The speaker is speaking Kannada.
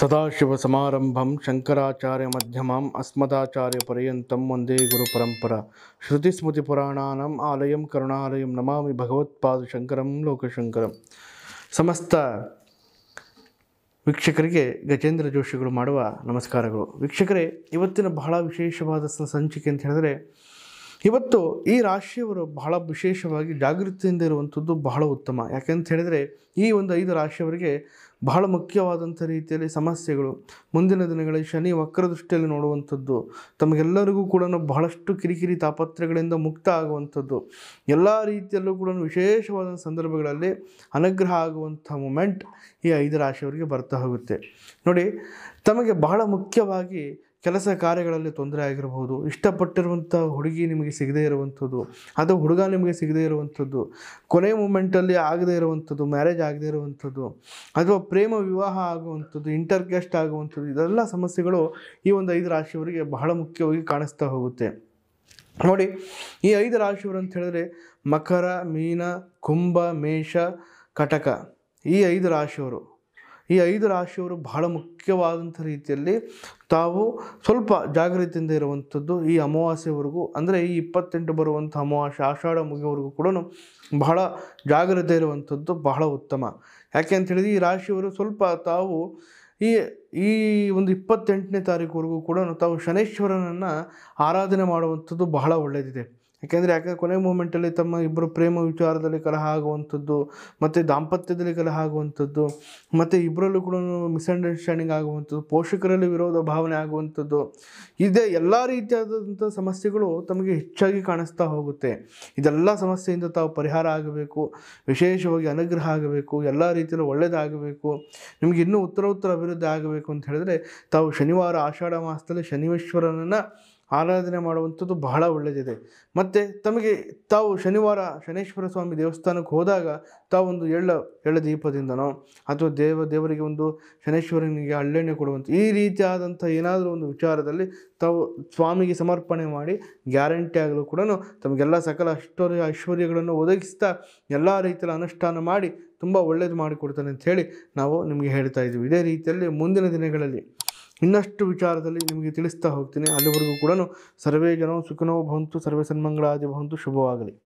ಸಮಾರಂಭಂ ಶಂಕರಾಚಾರ್ಯ ಸದಾಶಿವ ಒಂದೇ ಗುರು ಅಸ್ಮದಾಚಾರ್ಯಪರ್ಯಂತಂ ವಂದೇ ಸ್ಮೃತಿ ಪುರಾಣಾನಂ ಆಲಯಂ ಕರುಣಾಲಯಂ ನಮಾಮಿ ಶಂಕರಂ ಲೋಕಶಂಕರಂ ಸಮಸ್ತ ವೀಕ್ಷಕರಿಗೆ ಗಜೇಂದ್ರ ಜೋಶಿಗಳು ಮಾಡುವ ನಮಸ್ಕಾರಗಳು ವೀಕ್ಷಕರೇ ಇವತ್ತಿನ ಬಹಳ ವಿಶೇಷವಾದ ಸಂಚಿಕೆ ಅಂತ ಹೇಳಿದ್ರೆ ಇವತ್ತು ಈ ರಾಶಿಯವರು ಬಹಳ ವಿಶೇಷವಾಗಿ ಜಾಗೃತಿಯಿಂದ ಇರುವಂಥದ್ದು ಬಹಳ ಉತ್ತಮ ಯಾಕೆಂತ ಹೇಳಿದರೆ ಈ ಒಂದು ಐದು ರಾಶಿಯವರಿಗೆ ಬಹಳ ಮುಖ್ಯವಾದಂಥ ರೀತಿಯಲ್ಲಿ ಸಮಸ್ಯೆಗಳು ಮುಂದಿನ ದಿನಗಳಲ್ಲಿ ಶನಿ ವಕ್ರದೃಷ್ಟಿಯಲ್ಲಿ ನೋಡುವಂಥದ್ದು ತಮಗೆಲ್ಲರಿಗೂ ಕೂಡ ಬಹಳಷ್ಟು ಕಿರಿಕಿರಿ ತಾಪತ್ರಗಳಿಂದ ಮುಕ್ತ ಆಗುವಂಥದ್ದು ಎಲ್ಲ ರೀತಿಯಲ್ಲೂ ಕೂಡ ವಿಶೇಷವಾದ ಸಂದರ್ಭಗಳಲ್ಲಿ ಅನುಗ್ರಹ ಆಗುವಂಥ ಮೂಮೆಂಟ್ ಈ ಐದು ರಾಶಿಯವರಿಗೆ ಬರ್ತಾ ಹೋಗುತ್ತೆ ನೋಡಿ ತಮಗೆ ಬಹಳ ಮುಖ್ಯವಾಗಿ ಕೆಲಸ ಕಾರ್ಯಗಳಲ್ಲಿ ತೊಂದರೆ ಆಗಿರಬಹುದು ಇಷ್ಟಪಟ್ಟಿರುವಂಥ ಹುಡುಗಿ ನಿಮಗೆ ಸಿಗದೇ ಇರುವಂಥದ್ದು ಅದು ಹುಡುಗ ನಿಮಗೆ ಸಿಗದೇ ಇರುವಂಥದ್ದು ಕೊನೆ ಮೂಮೆಂಟಲ್ಲಿ ಆಗದೇ ಇರುವಂಥದ್ದು ಮ್ಯಾರೇಜ್ ಆಗದೇ ಇರುವಂಥದ್ದು ಅಥವಾ ಪ್ರೇಮ ವಿವಾಹ ಆಗುವಂಥದ್ದು ಇಂಟರ್ ಆಗುವಂಥದ್ದು ಇದೆಲ್ಲ ಸಮಸ್ಯೆಗಳು ಈ ಒಂದು ಐದು ರಾಶಿಯವರಿಗೆ ಬಹಳ ಮುಖ್ಯವಾಗಿ ಕಾಣಿಸ್ತಾ ಹೋಗುತ್ತೆ ನೋಡಿ ಈ ಐದು ರಾಶಿಯವರು ಅಂತ ಹೇಳಿದ್ರೆ ಮಕರ ಮೀನ ಕುಂಭ ಮೇಷ ಕಟಕ ಈ ಐದು ರಾಶಿಯವರು ಈ ಐದು ರಾಶಿಯವರು ಬಹಳ ಮುಖ್ಯವಾದಂಥ ರೀತಿಯಲ್ಲಿ ತಾವು ಸ್ವಲ್ಪ ಜಾಗೃತಿಯಿಂದ ಇರುವಂಥದ್ದು ಈ ಅಮಾವಾಸ್ಯವರೆಗೂ ಅಂದರೆ ಈ ಇಪ್ಪತ್ತೆಂಟು ಬರುವಂಥ ಅಮಾವಾಸ್ಯೆ ಆಷಾಢ ಮುಗಿಯವರೆಗೂ ಕೂಡ ಬಹಳ ಜಾಗ್ರತೆ ಇರುವಂಥದ್ದು ಬಹಳ ಉತ್ತಮ ಯಾಕೆ ಹೇಳಿದ್ರೆ ಈ ರಾಶಿಯವರು ಸ್ವಲ್ಪ ತಾವು ಈ ಈ ಒಂದು ಇಪ್ಪತ್ತೆಂಟನೇ ತಾರೀಕುವರೆಗೂ ಕೂಡ ತಾವು ಶನೇಶ್ವರನನ್ನು ಆರಾಧನೆ ಮಾಡುವಂಥದ್ದು ಬಹಳ ಒಳ್ಳೆಯದಿದೆ ಯಾಕೆಂದರೆ ಯಾಕೆ ಕೊನೆ ಮೂಮೆಂಟಲ್ಲಿ ತಮ್ಮ ಇಬ್ಬರು ಪ್ರೇಮ ವಿಚಾರದಲ್ಲಿ ಕಲಹ ಆಗುವಂಥದ್ದು ಮತ್ತು ದಾಂಪತ್ಯದಲ್ಲಿ ಕಲಹ ಆಗುವಂಥದ್ದು ಮತ್ತು ಇಬ್ಬರಲ್ಲೂ ಕೂಡ ಮಿಸ್ಅಂಡರ್ಸ್ಟ್ಯಾಂಡಿಂಗ್ ಆಗುವಂಥದ್ದು ಪೋಷಕರಲ್ಲಿ ವಿರೋಧ ಭಾವನೆ ಆಗುವಂಥದ್ದು ಇದೇ ಎಲ್ಲ ರೀತಿಯಾದಂಥ ಸಮಸ್ಯೆಗಳು ತಮಗೆ ಹೆಚ್ಚಾಗಿ ಕಾಣಿಸ್ತಾ ಹೋಗುತ್ತೆ ಇದೆಲ್ಲ ಸಮಸ್ಯೆಯಿಂದ ತಾವು ಪರಿಹಾರ ಆಗಬೇಕು ವಿಶೇಷವಾಗಿ ಅನುಗ್ರಹ ಆಗಬೇಕು ಎಲ್ಲ ರೀತಿಯಲ್ಲೂ ಒಳ್ಳೆಯದಾಗಬೇಕು ನಿಮಗೆ ಇನ್ನೂ ಉತ್ತರ ಉತ್ತರ ಅಭಿವೃದ್ಧಿ ಆಗಬೇಕು ಅಂತ ಹೇಳಿದ್ರೆ ತಾವು ಶನಿವಾರ ಆಷಾಢ ಮಾಸದಲ್ಲಿ ಶನಿವೇಶ್ವರನನ್ನು ಆರಾಧನೆ ಮಾಡುವಂಥದ್ದು ಬಹಳ ಒಳ್ಳೆಯದಿದೆ ಮತ್ತು ತಮಗೆ ತಾವು ಶನಿವಾರ ಶನೇಶ್ವರ ಸ್ವಾಮಿ ದೇವಸ್ಥಾನಕ್ಕೆ ಹೋದಾಗ ತಾವು ಒಂದು ಎಳ್ಳ ಎಳ್ಳ ದೀಪದಿಂದನೋ ಅಥವಾ ದೇವ ದೇವರಿಗೆ ಒಂದು ಶನೇಶ್ವರನಿಗೆ ಹಳ್ಳೆಣ್ಣೆ ಕೊಡುವಂಥ ಈ ರೀತಿಯಾದಂಥ ಏನಾದರೂ ಒಂದು ವಿಚಾರದಲ್ಲಿ ತಾವು ಸ್ವಾಮಿಗೆ ಸಮರ್ಪಣೆ ಮಾಡಿ ಗ್ಯಾರಂಟಿ ಆಗಲು ಕೂಡ ತಮಗೆಲ್ಲ ಸಕಲ ಐಶ್ವರ್ಯ ಐಶ್ವರ್ಯಗಳನ್ನು ಒದಗಿಸ್ತಾ ಎಲ್ಲ ರೀತಿಯಲ್ಲಿ ಅನುಷ್ಠಾನ ಮಾಡಿ ತುಂಬ ಒಳ್ಳೇದು ಮಾಡಿಕೊಡ್ತಾನೆ ಅಂಥೇಳಿ ನಾವು ನಿಮಗೆ ಹೇಳ್ತಾ ಇದ್ದೀವಿ ಇದೇ ರೀತಿಯಲ್ಲಿ ಮುಂದಿನ ದಿನಗಳಲ್ಲಿ ಇನ್ನಷ್ಟು ವಿಚಾರದಲ್ಲಿ ನಿಮಗೆ ತಿಳಿಸ್ತಾ ಹೋಗ್ತೀನಿ ಅಲ್ಲಿವರೆಗೂ ಕೂಡ ಸರ್ವೇ ಜನ ಸುಖಿನೋ ಭವಂತು ಸರ್ವೇ ಸನ್ಮಂಗಳಾದಿ ಭವಂತು ಶುಭವಾಗಲಿ